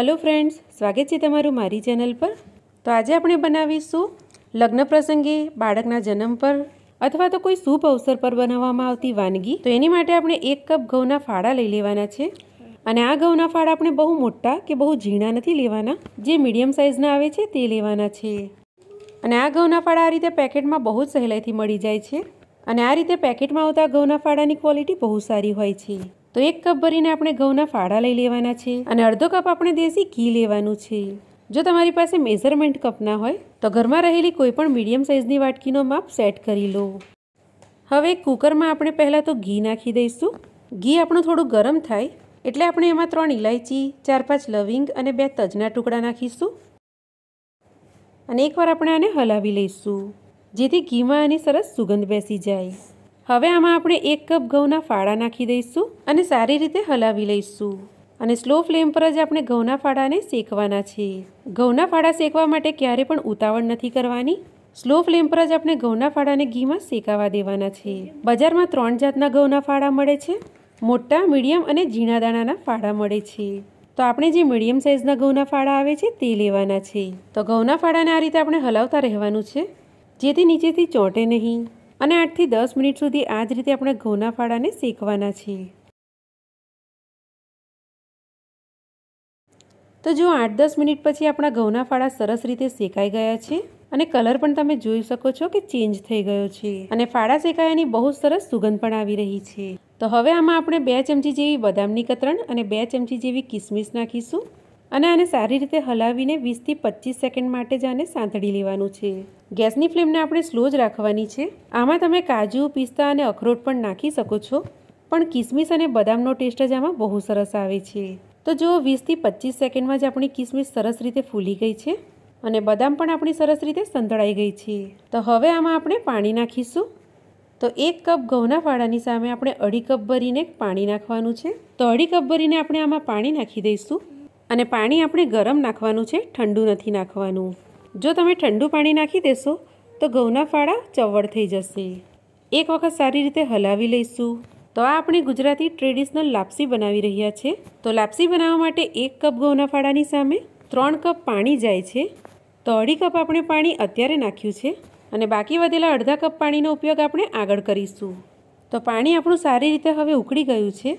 hello friends સ્વાગત છે તમારું મારી ચેનલ પર તો આજે આપણે બનાવીશું લગ્ન પ્રસંગે બાળકના જન્મ પર અથવા તો કોઈ શુભ અવસર પર બનાવવામાં આવતી વાનગી તો એની માટે આપણે એક કપ ઘઉંના ફાળા લઈ લેવાના છે અને આ ઘઉંના ફાળા આપણે બહુ મોટા કે બહુ ઝીણા નથી લેવાના જે મીડિયમ સાઇઝના આવે છે તે લેવાના છે અને આ ઘઉંના ફાળા આ રીતે પેકેટમાં બહુ જ સહેલાઈથી મળી જાય છે અને આ રીતે પેકેટમાં આવતા ઘઉંના ફાળાની ક્વોલિટી બહુ સારી હોય છે તો એક કપ ભરીને આપણે ઘઉંના ફાળા લઈ લેવાના છે અને અડધો કપ આપણે દેશી ઘી લેવાનું છે જો તમારી પાસે મેઝરમેન્ટ કપના હોય તો ઘરમાં રહેલી કોઈપણ મીડિયમ સાઇઝની વાટકીનો માપ સેટ કરી લો હવે કુકરમાં આપણે પહેલાં તો ઘી નાખી દઈશું ઘી આપણું થોડું ગરમ થાય એટલે આપણે એમાં ત્રણ ઇલાયચી ચાર પાંચ લવિંગ અને બે તજના ટુકડા નાખીશું અને એકવાર આપણે આને હલાવી લઈશું જેથી ઘીમાં આની સરસ સુગંધ બેસી જાય હવે આમાં આપણે એક કપ ઘઉંના ફાળા નાખી દઈશું અને સારી રીતે હલાવી લઈશું અને સ્લો ફ્લેમ પર જ આપણે ઘઉંના ફાળાને શેકવાના છે ઘઉંના ફાળા શેકવા માટે ક્યારે પણ ઉતાવળ નથી કરવાની સ્લો ફ્લેમ પર જ આપણે ઘઉંના ફાળાને ઘીમાં શેકાવા દેવાના છે બજારમાં ત્રણ જાતના ઘઉંના ફાળા મળે છે મોટા મીડિયમ અને ઝીણા દાણાના ફાળા મળે છે તો આપણે જે મીડિયમ સાઇઝના ઘઉંના ફાળા આવે છે તે લેવાના છે તો ઘઉંના ફાળાને આ રીતે આપણે હલાવતા રહેવાનું છે જેથી નીચેથી ચોંટે નહીં અને આઠથી દસ મિનિટ સુધી આ જ રીતે આપણે ઘઉંના ફાળાને શેકવાના છીએ તો જો આઠ દસ મિનિટ પછી આપણા ઘઉંના ફાળા સરસ રીતે શેકાઈ ગયા છે અને કલર પણ તમે જોઈ શકો છો કે ચેન્જ થઈ ગયો છે અને ફાળા શેકાયાની બહુ સરસ સુગંધ પણ આવી રહી છે તો હવે આમાં આપણે બે ચમચી જેવી બદામની કતરણ અને બે ચમચી જેવી કિસમિસ નાખીશું અને આને સારી રીતે હલાવીને વીસથી પચીસ સેકન્ડ માટે જ આને સાંતળી લેવાનું છે ગેસની ફ્લેમને આપણે સ્લો જ રાખવાની છે આમાં તમે કાજુ પિસ્તા અને અખરોટ પણ નાખી શકો છો પણ કિસમિસ અને બદામનો ટેસ્ટ જ આમાં બહુ સરસ આવે છે તો જો વીસથી પચીસ સેકન્ડમાં જ આપણી કિસમિસ સરસ રીતે ફૂલી ગઈ છે અને બદામ પણ આપણી સરસ રીતે સંતળાઈ ગઈ છે તો હવે આમાં આપણે પાણી નાખીશું તો એક કપ ઘઉંના ફાળાની સામે આપણે અઢી કપ ભરીને પાણી નાખવાનું છે તો અઢી કપ ભરીને આપણે આમાં પાણી નાખી દઈશું અને પાણી આપણે ગરમ નાખવાનું છે ઠંડુ નથી નાખવાનું જો તમે ઠંડુ પાણી નાખી દેશો તો ઘઉંના ફાળા ચવળ થઈ જશે એક વખત સારી રીતે હલાવી લઈશું તો આ આપણે ગુજરાતી ટ્રેડિશનલ લાપસી બનાવી રહ્યા છે તો લાપસી બનાવવા માટે એક કપ ઘઉંના ફાળાની સામે ત્રણ કપ પાણી જાય છે તો અઢી કપ આપણે પાણી અત્યારે નાખ્યું છે અને બાકી વધેલા અડધા કપ પાણીનો ઉપયોગ આપણે આગળ કરીશું તો પાણી આપણું સારી રીતે હવે ઉકળી ગયું છે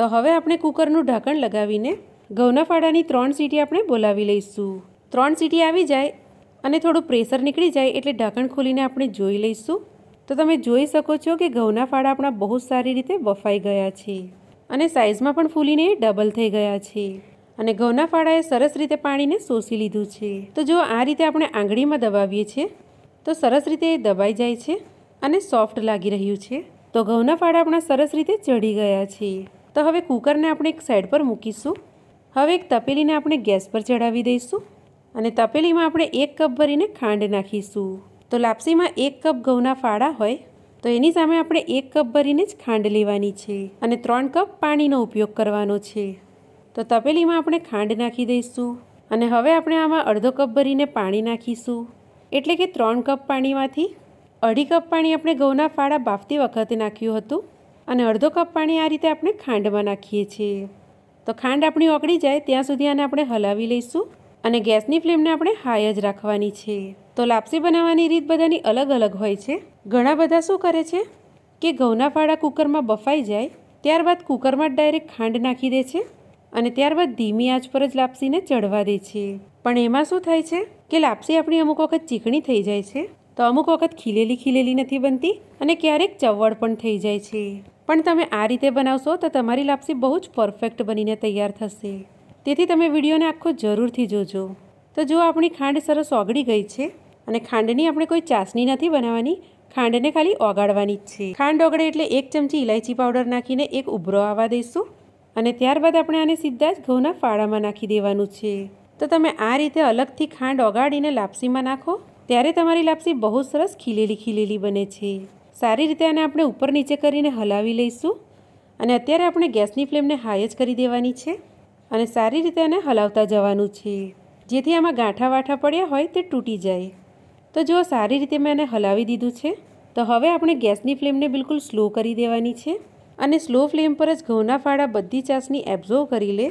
તો હવે આપણે કૂકરનું ઢાંકણ લગાવીને ઘઉંના ફાડાની ત્રણ સીટી આપણે બોલાવી લઈશું ત્રણ સીટી આવી જાય અને થોડું પ્રેશર નીકળી જાય એટલે ઢાંકણ ખોલીને આપણે જોઈ લઈશું તો તમે જોઈ શકો છો કે ઘઉંના ફાડા આપણા બહુ સારી રીતે બફાઈ ગયા છે અને સાઇઝમાં પણ ફૂલીને ડબલ થઈ ગયા છે અને ઘઉંના ફાડાએ સરસ રીતે પાણીને શોષી લીધું છે તો જો આ રીતે આપણે આંગળીમાં દબાવીએ છીએ તો સરસ રીતે એ દબાઈ જાય છે અને સોફ્ટ લાગી રહ્યું છે તો ઘઉંના ફાડા આપણા સરસ રીતે ચડી ગયા છે તો હવે કૂકરને આપણે એક સાઈડ પર મૂકીશું હવે એક તપેલીને આપણે ગેસ પર ચડાવી દઈશું અને તપેલીમાં આપણે એક કપ ભરીને ખાંડ નાખીશું તો લાપસીમાં એક કપ ઘઉંના ફાળા હોય તો એની સામે આપણે એક કપ ભરીને જ ખાંડ લેવાની છે અને ત્રણ કપ પાણીનો ઉપયોગ કરવાનો છે તો તપેલીમાં આપણે ખાંડ નાખી દઈશું અને હવે આપણે આમાં અડધો કપ ભરીને પાણી નાખીશું એટલે કે ત્રણ કપ પાણીમાંથી અઢી કપ પાણી આપણે ઘઉંના ફાળા બાફતી વખતે નાખ્યું હતું અને અડધો કપ પાણી આ રીતે આપણે ખાંડમાં નાખીએ છીએ તો ખાંડ આપણી ઓકળી જાય ત્યાં સુધી આને આપણે હલાવી લઈશું અને ગેસની ફ્લેમને આપણે હાઈ જ રાખવાની છે તો લાપસી બનાવવાની રીત બધાની અલગ અલગ હોય છે ઘણા બધા શું કરે છે કે ઘઉંના ફાળા કુકરમાં બફાઈ જાય ત્યારબાદ કુકરમાં જ ડાયરેક્ટ ખાંડ નાખી દે છે અને ત્યારબાદ ધીમી આંચ પર જ લાપસીને ચડવા દે છે પણ એમાં શું થાય છે કે લાપસી આપણી અમુક વખત ચીકણી થઈ જાય છે તો અમુક વખત ખીલેલી ખીલેલી નથી બનતી અને ક્યારેક ચવડ પણ થઈ જાય છે પણ તમે આ રીતે બનાવશો તો તમારી લાપસી બહુ જ પરફેક્ટ બનીને તૈયાર થશે તેથી તમે વિડીયોને આખો જરૂરથી જોજો તો જો આપણી ખાંડ સરસ ઓગળી ગઈ છે અને ખાંડની આપણે કોઈ ચાસણી નથી બનાવવાની ખાંડને ખાલી ઓગાળવાની જ છે ખાંડ ઓગળે એટલે એક ચમચી ઇલાયચી પાવડર નાખીને એક ઉભરો આવવા દઈશું અને ત્યારબાદ આપણે આને સીધા જ ઘઉંના ફાળામાં નાખી દેવાનું છે તો તમે આ રીતે અલગથી ખાંડ ઓગાળીને લાપસીમાં નાખો ત્યારે તમારી લાપસી બહુ સરસ ખીલેલી ખીલેલી બને છે સારી રીતે આને આપણે ઉપર નીચે કરીને હલાવી લઈશું અને અત્યારે આપણે ગેસની ફ્લેમને હાઈ જ કરી દેવાની છે અને સારી રીતે આને હલાવતા જવાનું છે જેથી આમાં ગાંઠા વાઠા પડ્યા હોય તે તૂટી જાય તો જો સારી રીતે મેં આને હલાવી દીધું છે તો હવે આપણે ગેસની ફ્લેમને બિલકુલ સ્લો કરી દેવાની છે અને સ્લો ફ્લેમ પર જ ઘઉંના ફાળા બધી ચાસની એબ્ઝોર્વ કરી લે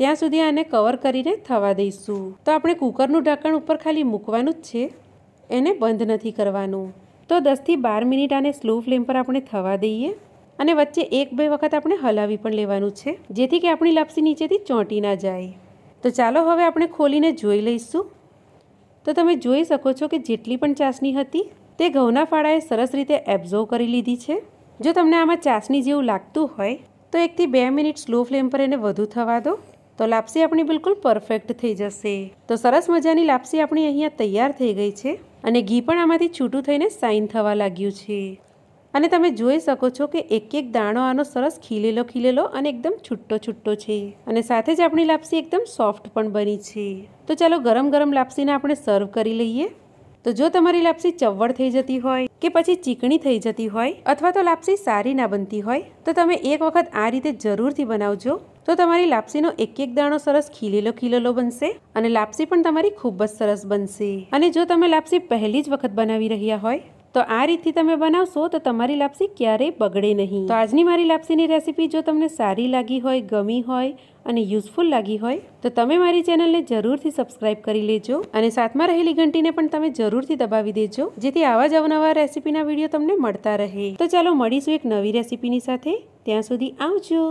ત્યાં સુધી આને કવર કરીને થવા દઈશું તો આપણે કુકરનું ઢાંકણ ઉપર ખાલી મૂકવાનું જ છે એને બંધ નથી કરવાનું તો દસથી બાર મિનિટ આને સ્લો ફ્લેમ પર આપણે થવા દઈએ અને વચ્ચે એક બે વખત આપણે હલાવી પણ લેવાનું છે જેથી કે આપણી લાપસી નીચેથી ચોંટી ના જાય તો ચાલો હવે આપણે ખોલીને જોઈ લઈશું તો તમે જોઈ શકો છો કે જેટલી પણ ચાસણી હતી તે ઘઉંના ફાળાએ સરસ રીતે એબ્ઝોર્વ કરી લીધી છે જો તમને આમાં ચાસણી જેવું લાગતું હોય તો એકથી બે મિનિટ સ્લો ફ્લેમ પર એને વધુ થવા દો તો લાપસી આપણી બિલકુલ પરફેક્ટ થઈ જશે તો સરસ મજાની લાપસી આપણી અહીંયા તૈયાર થઈ ગઈ છે અને ઘી પણ આમાંથી છૂટું થઈને સાઈન થવા લાગ્યું છે અને તમે જોઈ શકો છો કે એક એક દાણો આનો સરસ ખીલેલો ખીલેલો અને એકદમ છૂટો છૂટો છે અને સાથે જ આપણી લાપસી એકદમ સોફ્ટ પણ બની છે તો ચાલો ગરમ ગરમ લાપસીને આપણે સર્વ કરી લઈએ તો જો તમારી લાપસી ચવડ થઈ જતી હોય કે પછી ચીકણી થઈ જતી હોય અથવા તો લાપસી સારી ના બનતી હોય તો તમે એક વખત આ રીતે જરૂરથી બનાવજો તો તમારી લાપસીનો એક એક દાણો સરસ ખીલેલો ખીલેલો બનશે અને લાપસી પણ તમારી ખૂબ જ સરસ બનશે અને જો તમે લાપસી પહેલી જ વખત બનાવી રહ્યા હોય તો આ રીતથી તમે બનાવશો તો તમારી લાપસી ક્યારેય બગડે નહીં તો આજની મારી લાપસીની રેસીપી જો તમને સારી લાગી હોય ગમી હોય અને યુઝફુલ લાગી હોય તો તમે મારી ચેનલને જરૂરથી સબસ્ક્રાઇબ કરી લેજો અને સાથમાં રહેલી ઘંટીને પણ તમે જરૂરથી દબાવી દેજો જેથી આવા જ અવનવા રેસીપીના વિડીયો તમને મળતા રહે તો ચાલો મળીશું એક નવી રેસીપીની સાથે ત્યાં સુધી આવજો